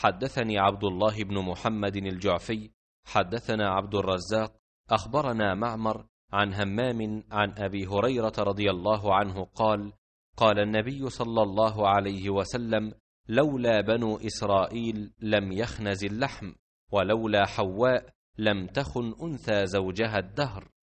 حدثني عبد الله بن محمد الجعفي حدثنا عبد الرزاق اخبرنا معمر عن همام عن ابي هريره رضي الله عنه قال قال النبي صلى الله عليه وسلم لولا بنو اسرائيل لم يخنز اللحم ولولا حواء لم تخن انثى زوجها الدهر